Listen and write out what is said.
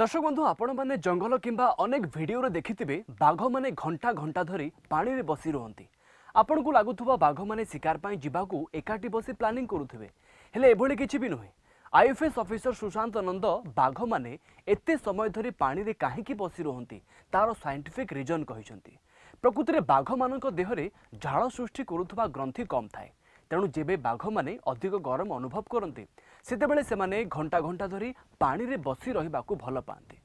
দর্শক বন্ধু আপনার জঙ্গল কিংবা অনেক ভিডিওরে দেখিবে বাঘ মানে ঘণ্টা ঘণ্টা ধরে পাড়ে বসি রুহতি আপনার লাগুবা বাঘ মানে শিকার পাই যাওয়া একাঠি বসি প্লানিং করুবে হলে এভাবে কিছু বি নুহে আইএফএস অফিসর সুশান্ত নন্দ বাঘ মানে এত সময় ধরে পাড়ে কী বসি রুহতি তার সাইন্টিফিক রিজন কিন্তু প্রকৃতি বাঘ মান দেহরে ঝাড় সৃষ্টি করুবা গ্রন্থি কম থাকে ତେଣୁ ଯେବେ ବାଘମାନେ ଅଧିକ ଗରମ ଅନୁଭବ କରନ୍ତି ସେତେବେଳେ ସେମାନେ ଘଣ୍ଟା ଘଣ୍ଟା ଧରି ପାଣିରେ ବସି ରହିବାକୁ ଭଲ ପାଆନ୍ତି